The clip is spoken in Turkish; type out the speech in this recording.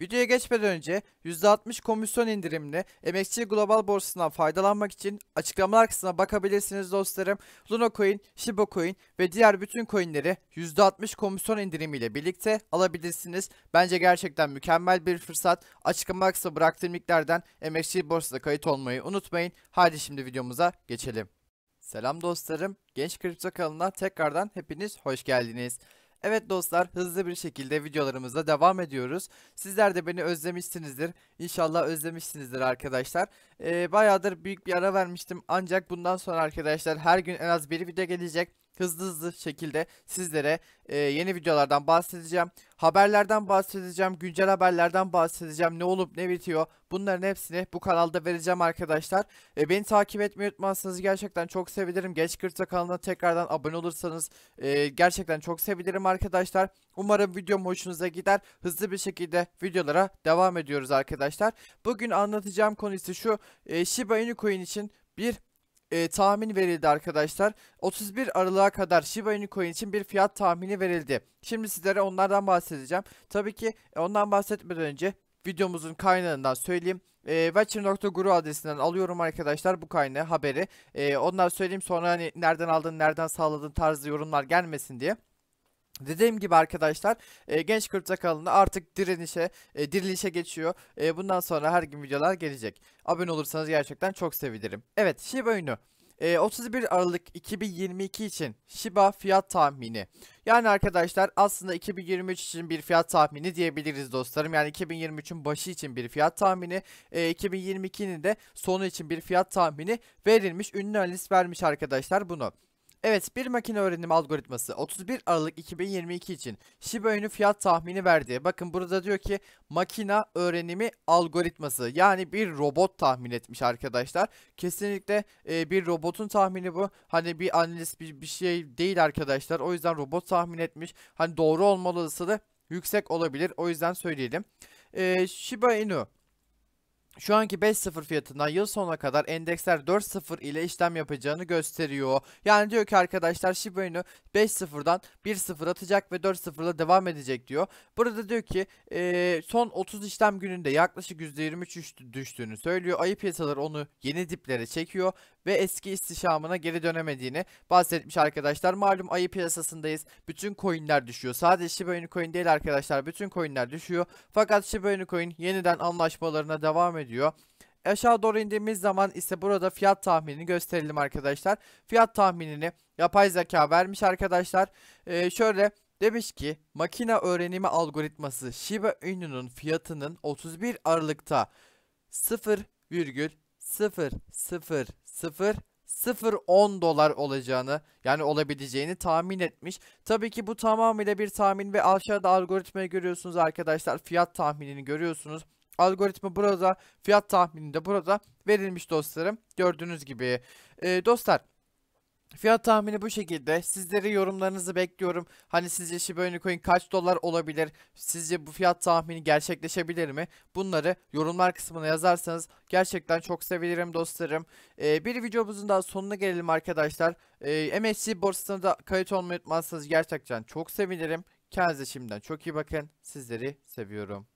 Videoya geçmeden önce %60 komisyon indirimli emekçi global borsasından faydalanmak için açıklamalar kısmına bakabilirsiniz dostlarım. Luna Coin, Shiba Coin ve diğer bütün coinleri %60 komisyon indirimiyle birlikte alabilirsiniz. Bence gerçekten mükemmel bir fırsat. Açıklamalar kısmına bıraktığım linklerden emekçi borsada kayıt olmayı unutmayın. Hadi şimdi videomuza geçelim. Selam dostlarım. Genç Kripto kanalına tekrardan hepiniz hoş geldiniz. Evet dostlar hızlı bir şekilde videolarımızda devam ediyoruz. Sizler de beni özlemişsinizdir. İnşallah özlemişsinizdir arkadaşlar. Ee, bayağıdır büyük bir ara vermiştim ancak bundan sonra arkadaşlar her gün en az bir video gelecek hızlı hızlı şekilde sizlere e, yeni videolardan bahsedeceğim. Haberlerden bahsedeceğim, güncel haberlerden bahsedeceğim, ne olup ne bitiyor bunların hepsini bu kanalda vereceğim arkadaşlar. E, beni takip etmeyi unutmazsanız gerçekten çok sevinirim. Geç Kırta kanalına tekrardan abone olursanız e, gerçekten çok sevinirim arkadaşlar. Umarım videom hoşunuza gider. Hızlı bir şekilde videolara devam ediyoruz arkadaşlar. Bugün anlatacağım konu ise şu e, Shiba Inu Coin için bir e, tahmin verildi arkadaşlar. 31 Aralık'a kadar Shiba Inu Coin için bir fiyat tahmini verildi. Şimdi sizlere onlardan bahsedeceğim. Tabii ki e, ondan bahsetmeden önce videomuzun kaynağından söyleyeyim. E, Watcher.guru adresinden alıyorum arkadaşlar bu kaynağı haberi. E, onlar söyleyeyim sonra hani nereden aldın nereden sağladın tarzı yorumlar gelmesin diye. Dediğim gibi arkadaşlar e, Genç Kırtsa kanalında artık direnişe, e, dirilişe geçiyor. E, bundan sonra her gün videolar gelecek. Abone olursanız gerçekten çok sevinirim. Evet Shiba Oyunu. E, 31 Aralık 2022 için Shiba fiyat tahmini. Yani arkadaşlar aslında 2023 için bir fiyat tahmini diyebiliriz dostlarım. Yani 2023'ün başı için bir fiyat tahmini, e, 2022'nin de sonu için bir fiyat tahmini verilmiş. Ünlü analist vermiş arkadaşlar bunu. Evet bir makine öğrenimi algoritması 31 Aralık 2022 için Shiba Inu fiyat tahmini verdi. Bakın burada diyor ki makina öğrenimi algoritması yani bir robot tahmin etmiş arkadaşlar. Kesinlikle e, bir robotun tahmini bu. Hani bir analiz bir, bir şey değil arkadaşlar. O yüzden robot tahmin etmiş. Hani doğru olma olasılığı yüksek olabilir. O yüzden söyleyelim. E, Shiba Inu şu anki 5.0 fiyatından yıl sonuna kadar endeksler 4.0 ile işlem yapacağını gösteriyor. Yani diyor ki arkadaşlar Shiba Inu 5.0'dan 1.0 atacak ve 4.0 ile devam edecek diyor. Burada diyor ki e, son 30 işlem gününde yaklaşık %23 düştüğünü söylüyor. Ayı piyasaları onu yeni diplere çekiyor ve eski istişamına geri dönemediğini bahsetmiş arkadaşlar. Malum ayı piyasasındayız. Bütün coinler düşüyor. Sadece Shiba Inu coin değil arkadaşlar. Bütün coinler düşüyor. Fakat Shiba Inu coin yeniden anlaşmalarına devam ediyor. Aşağı doğru indiğimiz zaman ise burada fiyat tahminini gösterelim arkadaşlar. Fiyat tahminini yapay zeka vermiş arkadaşlar. Ee, şöyle demiş ki makine öğrenimi algoritması Shiba Inu'nun fiyatının 31 Aralık'ta 0,000 0 0 10 dolar olacağını yani olabileceğini tahmin etmiş. Tabii ki bu tamamıyla bir tahmin ve aşağıda algoritmayı görüyorsunuz arkadaşlar. Fiyat tahminini görüyorsunuz. Algoritma burada, fiyat tahmini de burada verilmiş dostlarım. Gördüğünüz gibi. Ee, dostlar Fiyat tahmini bu şekilde. Sizlere yorumlarınızı bekliyorum. Hani sizce Shiba Inu Coin kaç dolar olabilir? Sizce bu fiyat tahmini gerçekleşebilir mi? Bunları yorumlar kısmına yazarsanız gerçekten çok sevinirim dostlarım. Ee, bir videomuzun daha sonuna gelelim arkadaşlar. Ee, MSC borsasına da kayıt olmayı unutmazsanız gerçekten çok sevinirim. Kendinize şimdiden çok iyi bakın. Sizleri seviyorum.